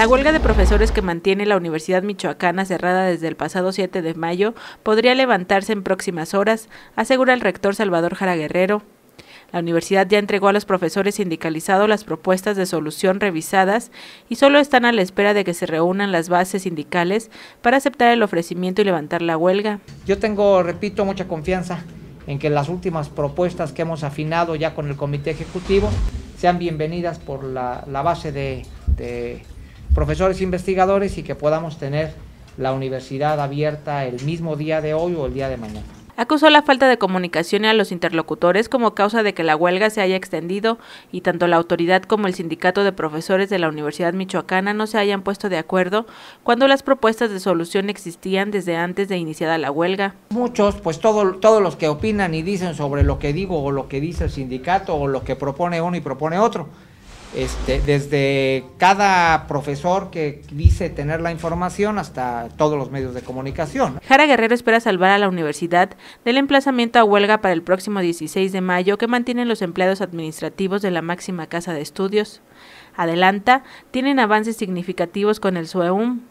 La huelga de profesores que mantiene la Universidad Michoacana cerrada desde el pasado 7 de mayo podría levantarse en próximas horas, asegura el rector Salvador Jara Guerrero. La universidad ya entregó a los profesores sindicalizados las propuestas de solución revisadas y solo están a la espera de que se reúnan las bases sindicales para aceptar el ofrecimiento y levantar la huelga. Yo tengo, repito, mucha confianza en que las últimas propuestas que hemos afinado ya con el comité ejecutivo sean bienvenidas por la, base de profesores e investigadores y que podamos tener la universidad abierta el mismo día de hoy o el día de mañana. Acusó la falta de comunicación a los interlocutores como causa de que la huelga se haya extendido y tanto la autoridad como el sindicato de profesores de la Universidad Michoacana no se hayan puesto de acuerdo cuando las propuestas de solución existían desde antes de iniciada la huelga. Muchos, pues todos los que opinan y dicen sobre lo que digo o lo que dice el sindicato o lo que propone uno y propone otro. Este, desde cada profesor que dice tener la información hasta todos los medios de comunicación. Jara Guerrero espera salvar a la universidad del emplazamiento a huelga para el próximo 16 de mayo que mantienen los empleados administrativos de la máxima casa de estudios. Adelanta, tienen avances significativos con el SUEUM,